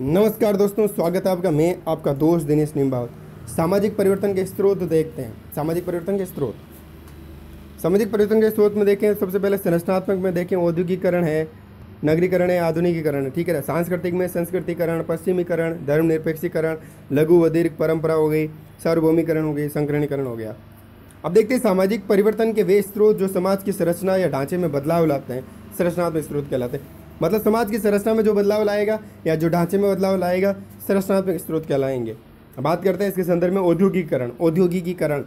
नमस्कार दोस्तों स्वागत है आपका मैं आपका दोस्त दिनेश निम्बाव सामाजिक परिवर्तन के स्रोत देखते हैं सामाजिक परिवर्तन के स्रोत सामाजिक परिवर्तन के स्रोत में देखें सबसे पहले संरचनात्मक में देखें औद्योगिकरण है नगरीकरण है आधुनिकीकरण है ठीक है ना सांस्कृतिक में संस्कृतिकरण पश्चिमीकरण धर्मनिरपेक्षीकरण लघु अधिक परंपरा हो गई सार्वभौमिकरण हो गई संकरणीकरण हो गया अब देखते हैं सामाजिक परिवर्तन के वे स्रोत जो समाज की संरचना या ढांचे में बदलाव लाते हैं संरचनात्मक स्रोत कहलाते हैं मतलब समाज की संरचना में जो बदलाव लाएगा या जो ढांचे में बदलाव लाएगा संरचनात्मक स्रोत कहलाएंगे बात करते हैं इसके संदर्भ में औद्योगिकरण औद्योगिकीकरण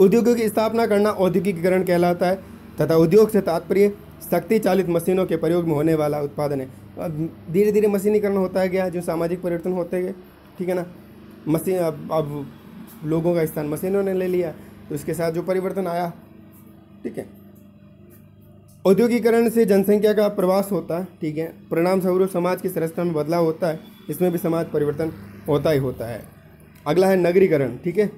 उद्योगों की स्थापना करना औद्योगिकीकरण कहलाता है तथा उद्योग से तात्पर्य शक्ति चालित मशीनों के प्रयोग में होने वाला उत्पादन है अब धीरे धीरे मशीनीकरण होता है गया जो सामाजिक परिवर्तन होते गए ठीक है ना मशीन अब अब लोगों का स्थान मशीनों ने ले लिया तो इसके साथ जो परिवर्तन आया ठीक है औद्योगिकरण से जनसंख्या का प्रवास होता है ठीक है परिणाम स्वरूप समाज की संरचना में बदलाव होता है इसमें भी समाज परिवर्तन होता ही होता है अगला है नगरीकरण ठीक है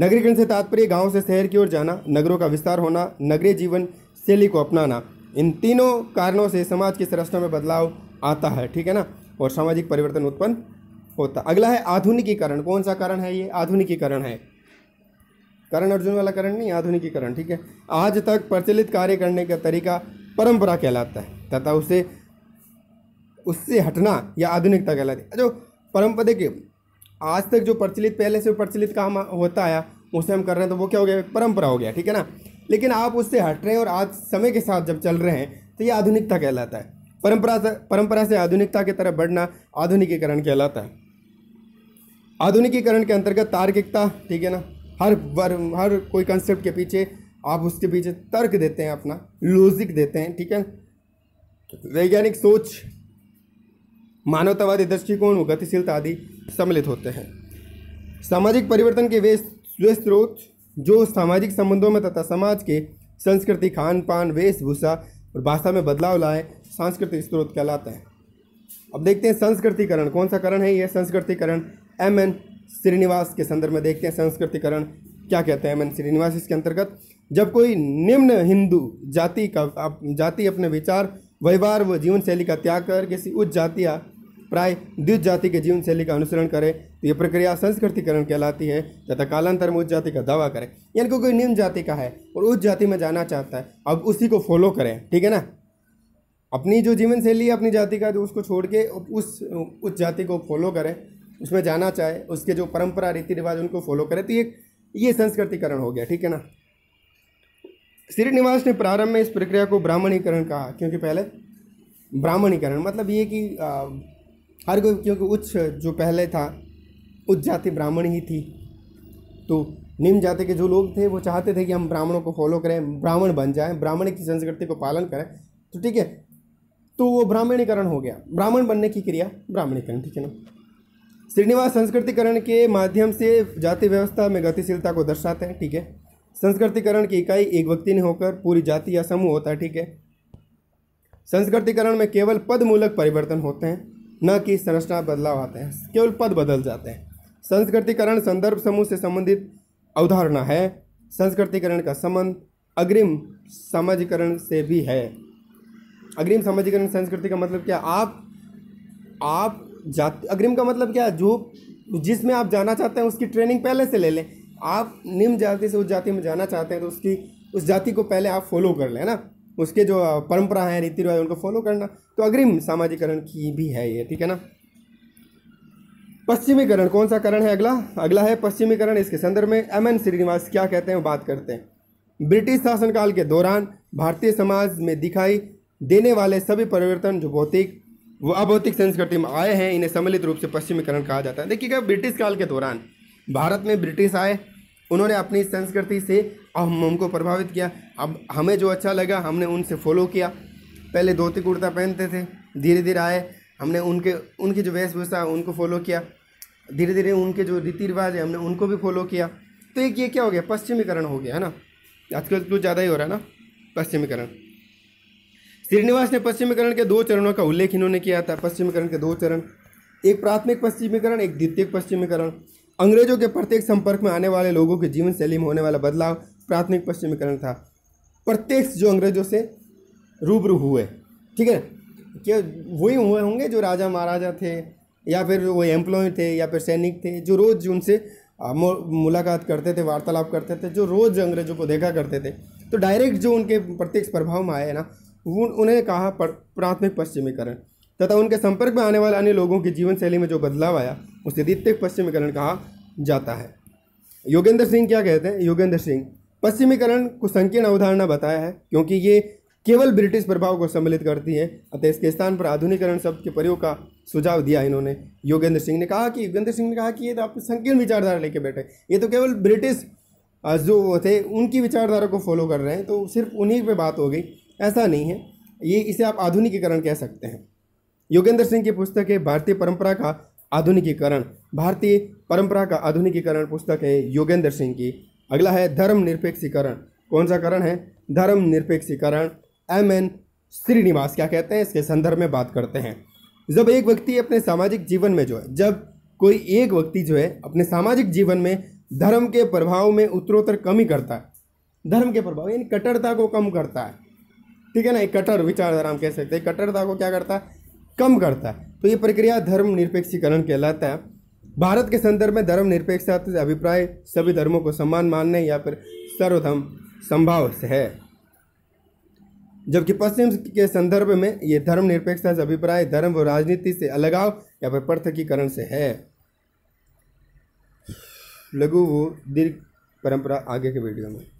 नगरीकरण से तात्पर्य गांव से शहर की ओर जाना नगरों का विस्तार होना नगरीय जीवन शैली को अपनाना इन तीनों कारणों से समाज की संरचना में बदलाव आता है ठीक है ना और सामाजिक परिवर्तन उत्पन्न होता अगला है आधुनिकीकरण कौन सा कारण है ये आधुनिकीकरण है करण अर्जुन वाला करण नहीं आधुनिकीकरण ठीक है आज तक प्रचलित कार्य करने का तरीका परंपरा कहलाता है तथा उसे उससे हटना या आधुनिकता कहलाती है जो परंपरा देखिए आज तक जो प्रचलित पहले से प्रचलित काम होता आया उसे हम कर रहे हैं तो वो क्या हो गया परंपरा हो गया ठीक है ना लेकिन आप उससे हट रहे हैं और आज समय के साथ जब चल रहे हैं तो ये आधुनिकता कहलाता है परंपरा से परंपरा से आधुनिकता की तरफ बढ़ना आधुनिकीकरण कहलाता है आधुनिकीकरण के अंतर्गत तार्किकता ठीक है ना हर वर्म हर कोई कंसेप्ट के पीछे आप उसके पीछे तर्क देते हैं अपना लॉजिक देते हैं ठीक है वैज्ञानिक सोच मानवतावादी दृष्टिकोण गतिशीलता आदि सम्मिलित होते हैं सामाजिक परिवर्तन के वे वे स्रोत जो सामाजिक संबंधों में तथा समाज के संस्कृति खान पान वेशभूषा और भाषा में बदलाव लाए सांस्कृतिक स्रोत कहलाते हैं अब देखते हैं संस्कृतिकरण कौन सा करण है यह संस्कृतिकरण एम एन श्रीनिवास के संदर्भ में देखते हैं संस्कृतिकरण क्या कहते हैं एम एन श्रीनिवास इसके अंतर्गत जब कोई निम्न हिंदू जाति का जाति अपने विचार व्यवहार व जीवन शैली का त्याग कर किसी उच्च जाति या प्राय द्वित जाति के जीवन शैली का अनुसरण करे तो यह प्रक्रिया संस्कृतिकरण कहलाती है तथा कालांतर में उच्च जाति का दावा करे यानी कि कोई निम्न जाति का है और उच्च जाति में जाना चाहता है अब उसी को फॉलो करें ठीक है ना अपनी जो जीवन शैली है अपनी जाति का जो उसको छोड़ के उस उच्च जाति को फॉलो करें उसमें जाना चाहे उसके जो परंपरा रीति रिवाज उनको फॉलो करे तो ये ये संस्कृतिकरण हो गया ठीक है ना श्रीनिवास ने प्रारंभ में इस प्रक्रिया को ब्राह्मणीकरण कहा क्योंकि पहले ब्राह्मणीकरण मतलब ये कि आ, हर कोई क्योंकि उच्च जो पहले था उच्च जाति ब्राह्मण ही थी तो निम्न जाति के जो लोग थे वो चाहते थे कि हम ब्राह्मणों को फॉलो करें ब्राह्मण बन जाएं ब्राह्मण की संस्कृति को पालन करें तो ठीक है तो वो ब्राह्मणीकरण हो गया ब्राह्मण बनने की क्रिया ब्राह्मणीकरण ठीक है ना श्रीनिवास संस्कृतिकरण के माध्यम से जाति व्यवस्था में गतिशीलता को दर्शाते हैं ठीक है संस्कृतिकरण की इकाई एक व्यक्ति ने होकर पूरी जाति या समूह होता है ठीक है संस्कृतिकरण में केवल पदमूलक परिवर्तन होते हैं न कि संरचना बदलाव आते हैं केवल पद बदल जाते हैं संस्कृतिकरण संदर्भ समूह से संबंधित अवधारणा है संस्कृतिकरण का संबंध अग्रिम समाजीकरण से भी है अग्रिम समाजीकरण संस्कृति का मतलब क्या आप आप जाति अग्रिम का मतलब क्या है जो जिसमें आप जाना चाहते हैं उसकी ट्रेनिंग पहले से ले लें आप निम्न जाति से उस जाति में जाना चाहते हैं तो उसकी उस जाति को पहले आप फॉलो कर लें ना उसके जो परंपरा है रीति रिवाज उनको फॉलो करना तो अग्रिम सामाजिकरण की भी है ये ठीक है ना पश्चिमीकरण कौन सा करण है अगला अगला है पश्चिमीकरण इसके संदर्भ में एम एन श्रीनिवास क्या कहते हैं बात करते हैं ब्रिटिश शासनकाल के दौरान भारतीय समाज में दिखाई देने वाले सभी परिवर्तन जो भौतिक वो अभौतिक संस्कृति में आए हैं इन्हें सम्मिलित रूप से पश्चिमीकरण कहा जाता है देखिएगा ब्रिटिश काल के दौरान भारत में ब्रिटिश आए उन्होंने अपनी संस्कृति से हम हमको प्रभावित किया अब हमें जो अच्छा लगा हमने उनसे फॉलो किया पहले धोती कुर्ता पहनते थे धीरे धीरे आए हमने उनके उनकी जो वेशभूषा उनको फॉलो किया धीरे धीरे उनके जो रीति रिवाज है हमने उनको भी फॉलो किया तो एक ये क्या हो गया पश्चिमीकरण हो गया है ना आजकल कुछ तो ज़्यादा ही हो रहा है ना पश्चिमीकरण श्रीनिवास ने पश्चिमीकरण के दो चरणों का उल्लेख इन्होंने किया था पश्चिमीकरण के दो चरण एक प्राथमिक पश्चिमीकरण एक द्वितीय पश्चिमीकरण अंग्रेजों के प्रत्येक संपर्क में आने वाले लोगों के जीवन शैली में होने वाला बदलाव प्राथमिक पश्चिमीकरण था प्रत्येक जो अंग्रेजों से रूबरू हुए ठीक है क्या वही हुए होंगे जो राजा महाराजा थे या फिर वो एम्प्लॉय थे या फिर सैनिक थे जो रोज़ उनसे मुलाकात करते थे वार्तालाप करते थे जो रोज़ अंग्रेजों को देखा करते थे तो डायरेक्ट जो उनके प्रत्यक्ष प्रभाव में आए ना उन्हें कहा प्राथमिक पश्चिमीकरण तथा उनके संपर्क में आने वाले अन्य लोगों की जीवन शैली में जो बदलाव आया उसे द्वितीय पश्चिमीकरण कहा जाता है योगेंद्र सिंह क्या कहते हैं योगेंद्र सिंह पश्चिमीकरण को संकीर्ण अवधारणा बताया है क्योंकि ये केवल ब्रिटिश प्रभाव को सम्मिलित करती है अतः इसके स्थान पर आधुनिकरण शब्द के प्रयोग का सुझाव दिया इन्होंने योगेंद्र सिंह ने कहा कि योगेंद्र सिंह ने कहा कि ये तो आप संकीर्ण विचारधारा लेके बैठे ये तो केवल ब्रिटिश जो थे उनकी विचारधारा को फॉलो कर रहे हैं तो सिर्फ उन्हीं पर बात हो गई ऐसा नहीं है ये इसे आप आधुनिकीकरण कह सकते हैं योगेंद्र सिंह की पुस्तक है भारतीय परंपरा का आधुनिकीकरण भारतीय परंपरा का आधुनिकीकरण पुस्तक है योगेंद्र सिंह की अगला है धर्मनिरपेक्षीकरण कौन सा करण है धर्मनिरपेक्षीकरण एम एन श्रीनिवास क्या कहते हैं इसके संदर्भ में बात करते हैं जब एक व्यक्ति अपने सामाजिक जीवन में जो है जब कोई एक व्यक्ति जो है अपने सामाजिक जीवन में धर्म के प्रभाव में उत्तरोत्तर कमी करता है धर्म के प्रभाव यानी कट्टरता को कम करता है ठीक है ना एक कटर विचारधारा हम कह सकते हैं कट्टरता को क्या करता है कम करता है तो ये प्रक्रिया धर्मनिरपेक्षीकरण कहलाता है भारत के संदर्भ में धर्म निरपेक्षता तो से अभिप्राय सभी धर्मों को सम्मान मानने या फिर सर्वधर्म संभाव से है जबकि पश्चिम के संदर्भ में ये धर्म निरपेक्षता तो से अभिप्राय धर्म व राजनीति से अलगाव या फिर पृथकीकरण से है लघु वो दीर्घ परंपरा आगे के वीडियो में